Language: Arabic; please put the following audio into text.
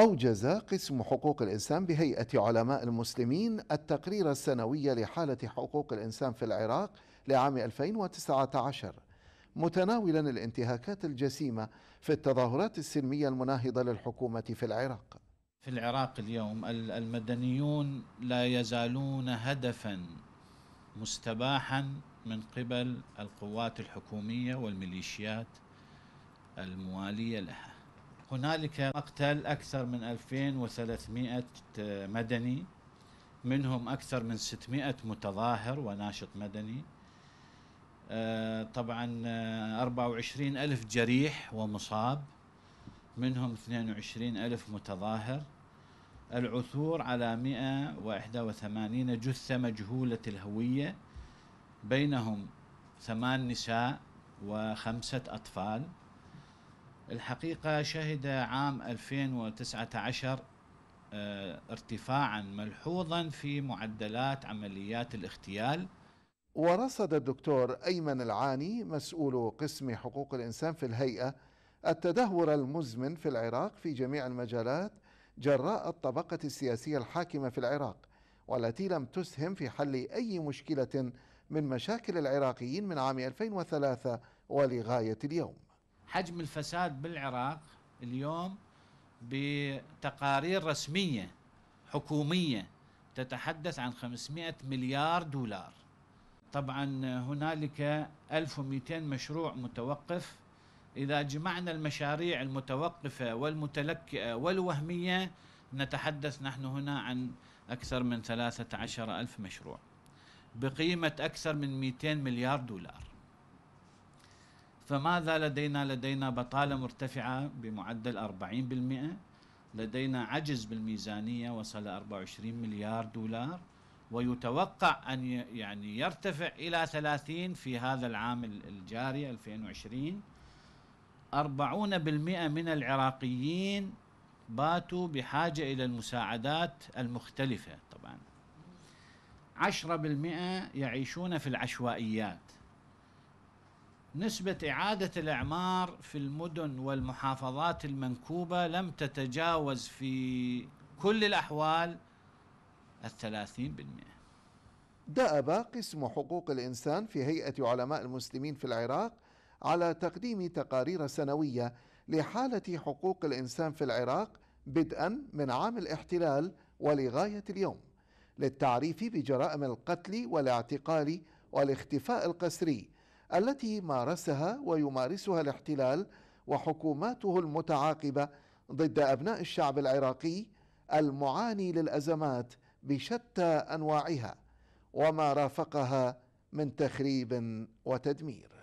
أوجز قسم حقوق الإنسان بهيئة علماء المسلمين التقرير السنوي لحالة حقوق الإنسان في العراق لعام 2019 متناولا الانتهاكات الجسيمة في التظاهرات السلمية المناهضة للحكومة في العراق في العراق اليوم المدنيون لا يزالون هدفا مستباحا من قبل القوات الحكومية والميليشيات الموالية لها هنالك مقتل أكثر من 2300 مدني منهم أكثر من 600 متظاهر وناشط مدني آه، طبعا 24 آه، ألف جريح ومصاب منهم 22 ألف متظاهر العثور على 181 جثة مجهولة الهوية بينهم ثمان نساء وخمسة أطفال الحقيقة شهد عام 2019 آه، ارتفاعا ملحوظا في معدلات عمليات الاغتيال ورصد الدكتور أيمن العاني مسؤول قسم حقوق الإنسان في الهيئة التدهور المزمن في العراق في جميع المجالات جراء الطبقة السياسية الحاكمة في العراق والتي لم تسهم في حل أي مشكلة من مشاكل العراقيين من عام 2003 ولغاية اليوم حجم الفساد بالعراق اليوم بتقارير رسمية حكومية تتحدث عن 500 مليار دولار طبعا هنالك 1200 مشروع متوقف إذا جمعنا المشاريع المتوقفة والمتلكئة والوهمية نتحدث نحن هنا عن أكثر من 13 ألف مشروع بقيمة أكثر من 200 مليار دولار فماذا لدينا لدينا بطالة مرتفعة بمعدل 40% لدينا عجز بالميزانية وصل 24 مليار دولار ويتوقع أن يعني يرتفع إلى 30 في هذا العام الجاري 2020 40% من العراقيين باتوا بحاجة إلى المساعدات المختلفة طبعا 10% يعيشون في العشوائيات نسبة إعادة الإعمار في المدن والمحافظات المنكوبة لم تتجاوز في كل الأحوال الثلاثين بالمئة دأب قسم حقوق الإنسان في هيئة علماء المسلمين في العراق على تقديم تقارير سنوية لحالة حقوق الإنسان في العراق بدءا من عام الاحتلال ولغاية اليوم للتعريف بجرائم القتل والاعتقال والاختفاء القسري التي مارسها ويمارسها الاحتلال وحكوماته المتعاقبه ضد ابناء الشعب العراقي المعاني للازمات بشتى انواعها وما رافقها من تخريب وتدمير